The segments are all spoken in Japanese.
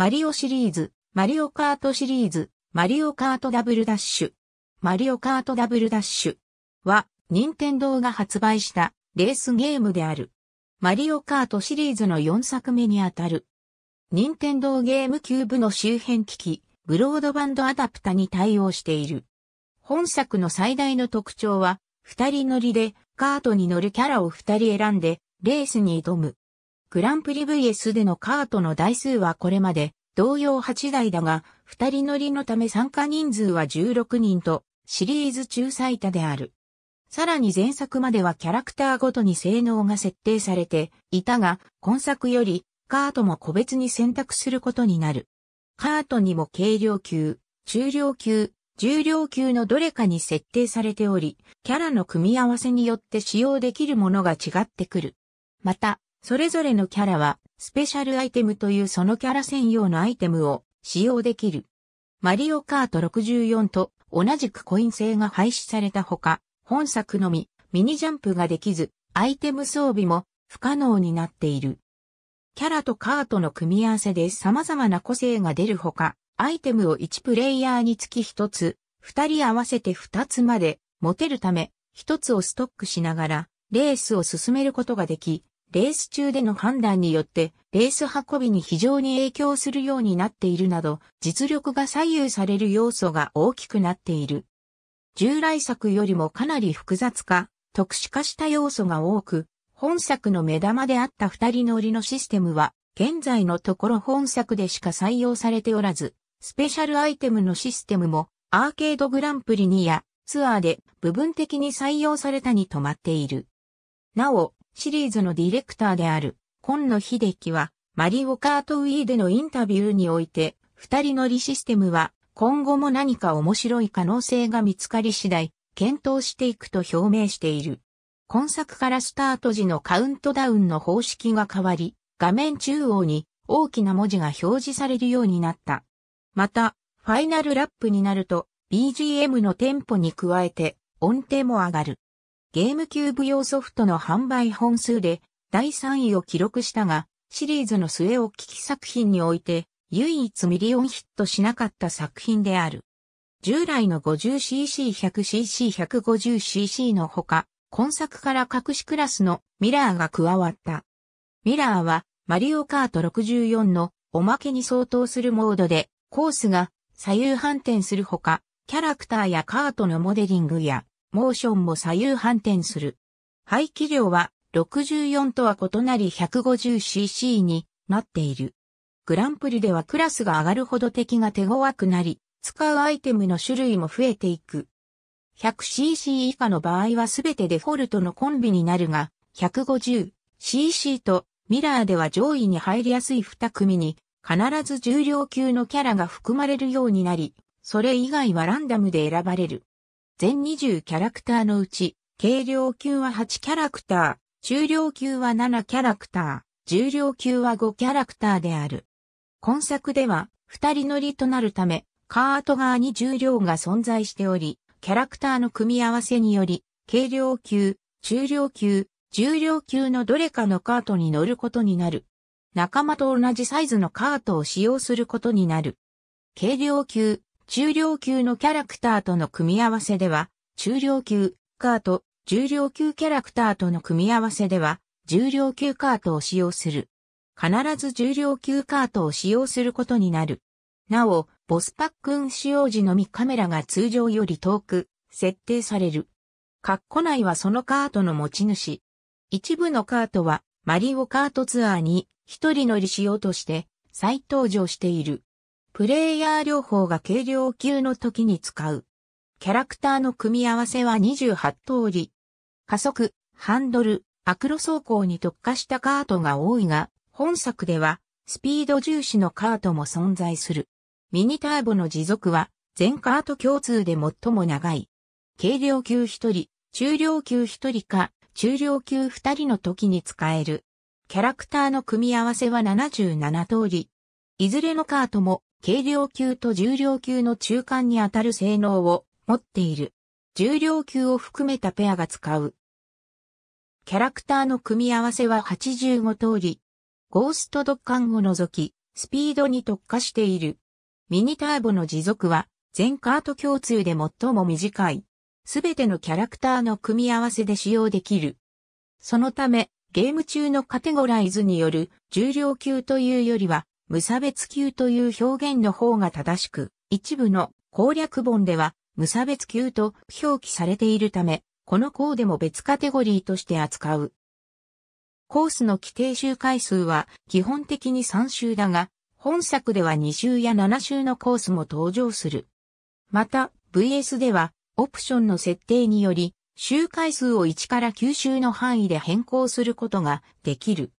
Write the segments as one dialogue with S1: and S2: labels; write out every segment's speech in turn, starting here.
S1: マリオシリーズ、マリオカートシリーズ、マリオカートダブルダッシュ、マリオカートダブルダッシュは、任天堂が発売したレースゲームである。マリオカートシリーズの4作目にあたる。任天堂ゲームキューブの周辺機器、ブロードバンドアダプタに対応している。本作の最大の特徴は、二人乗りでカートに乗るキャラを二人選んでレースに挑む。グランプリ VS でのカートの台数はこれまで同様8台だが、2人乗りのため参加人数は16人と、シリーズ中最多である。さらに前作まではキャラクターごとに性能が設定されていたが、今作よりカートも個別に選択することになる。カートにも軽量級、中量級、重量級のどれかに設定されており、キャラの組み合わせによって使用できるものが違ってくる。また、それぞれのキャラは、スペシャルアイテムというそのキャラ専用のアイテムを使用できる。マリオカート64と同じくコイン制が廃止されたほか、本作のみミニジャンプができず、アイテム装備も不可能になっている。キャラとカートの組み合わせで様々な個性が出るほか、アイテムを1プレイヤーにつき1つ、2人合わせて2つまで持てるため、1つをストックしながらレースを進めることができ、レース中での判断によって、レース運びに非常に影響するようになっているなど、実力が左右される要素が大きくなっている。従来作よりもかなり複雑化、特殊化した要素が多く、本作の目玉であった二人乗りのシステムは、現在のところ本作でしか採用されておらず、スペシャルアイテムのシステムも、アーケードグランプリにや、ツアーで部分的に採用されたに止まっている。なお、シリーズのディレクターである、今野秀樹は、マリオカートウィーでのインタビューにおいて、二人乗りシステムは、今後も何か面白い可能性が見つかり次第、検討していくと表明している。今作からスタート時のカウントダウンの方式が変わり、画面中央に大きな文字が表示されるようになった。また、ファイナルラップになると BGM のテンポに加えて音程も上がる。ゲームキューブ用ソフトの販売本数で第3位を記録したが、シリーズの末を聞き作品において唯一ミリオンヒットしなかった作品である。従来の 50cc100cc150cc のほか、今作から隠しクラスのミラーが加わった。ミラーはマリオカート64のおまけに相当するモードでコースが左右反転するほか、キャラクターやカートのモデリングやモーションも左右反転する。排気量は64とは異なり 150cc になっている。グランプリではクラスが上がるほど敵が手強くなり、使うアイテムの種類も増えていく。100cc 以下の場合はすべてデフォルトのコンビになるが、150cc とミラーでは上位に入りやすい2組に、必ず重量級のキャラが含まれるようになり、それ以外はランダムで選ばれる。全20キャラクターのうち、軽量級は8キャラクター、中量級は7キャラクター、重量級は5キャラクターである。今作では、二人乗りとなるため、カート側に重量が存在しており、キャラクターの組み合わせにより、軽量級、中量級、重量級のどれかのカートに乗ることになる。仲間と同じサイズのカートを使用することになる。軽量級、中量級のキャラクターとの組み合わせでは、中量級カート、重量級キャラクターとの組み合わせでは、重量級カートを使用する。必ず重量級カートを使用することになる。なお、ボスパックン使用時のみカメラが通常より遠く、設定される。カッコ内はそのカートの持ち主。一部のカートは、マリオカートツアーに一人乗りしようとして、再登場している。プレイヤー両方が軽量級の時に使う。キャラクターの組み合わせは28通り。加速、ハンドル、アクロ走行に特化したカートが多いが、本作ではスピード重視のカートも存在する。ミニターボの持続は全カート共通で最も長い。軽量級1人、中量級1人か、中量級2人の時に使える。キャラクターの組み合わせは77通り。いずれのカートも軽量級と重量級の中間にあたる性能を持っている。重量級を含めたペアが使う。キャラクターの組み合わせは85通り。ゴーストドッカンを除き、スピードに特化している。ミニターボの持続は、全カート共通で最も短い。すべてのキャラクターの組み合わせで使用できる。そのため、ゲーム中のカテゴライズによる重量級というよりは、無差別級という表現の方が正しく、一部の攻略本では無差別級と表記されているため、この項でも別カテゴリーとして扱う。コースの規定周回数は基本的に3周だが、本作では2周や7周のコースも登場する。また、VS では、オプションの設定により、周回数を1から9周の範囲で変更することができる。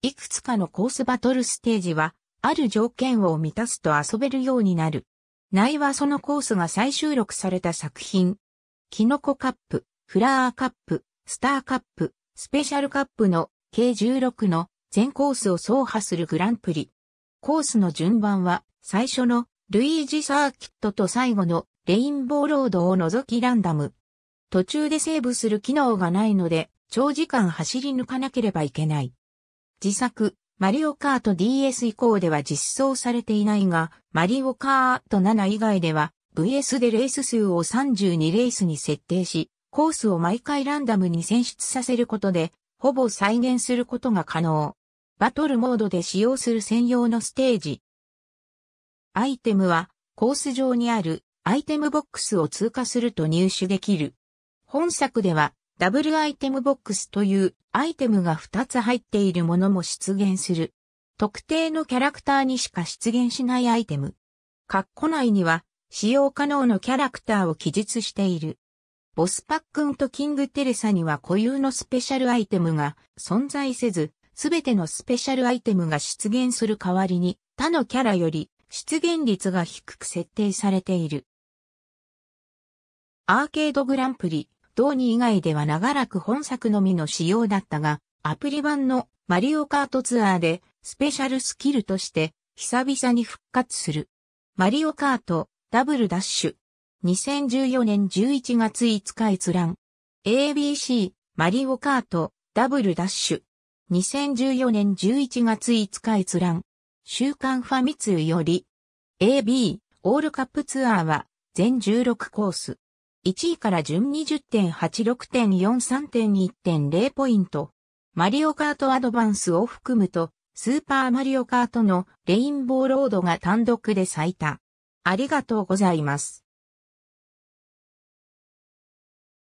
S1: いくつかのコースバトルステージは、ある条件を満たすと遊べるようになる。内はそのコースが再収録された作品。キノコカップ、フラワーカップ、スターカップ、スペシャルカップの計16の全コースを走破するグランプリ。コースの順番は最初のルイージサーキットと最後のレインボーロードを除きランダム。途中でセーブする機能がないので長時間走り抜かなければいけない。自作、マリオカート DS 以降では実装されていないが、マリオカート7以外では、VS でレース数を32レースに設定し、コースを毎回ランダムに選出させることで、ほぼ再現することが可能。バトルモードで使用する専用のステージ。アイテムは、コース上にあるアイテムボックスを通過すると入手できる。本作では、ダブルアイテムボックスというアイテムが2つ入っているものも出現する。特定のキャラクターにしか出現しないアイテム。ッコ内には使用可能のキャラクターを記述している。ボスパックンとキングテレサには固有のスペシャルアイテムが存在せず、すべてのスペシャルアイテムが出現する代わりに、他のキャラより出現率が低く設定されている。アーケードグランプリニに以外では長らく本作のみの仕様だったが、アプリ版のマリオカートツアーでスペシャルスキルとして久々に復活する。マリオカートダブルダッシュ。2014年11月5日閲覧。ABC マリオカートダブルダッシュ。2014年11月5日閲覧。週刊ファミ通より。AB オールカップツアーは全16コース。1位から順に10.86.43.1.0ポイント。マリオカートアドバンスを含むと、スーパーマリオカートのレインボーロードが単独で最多。ありがとうございます。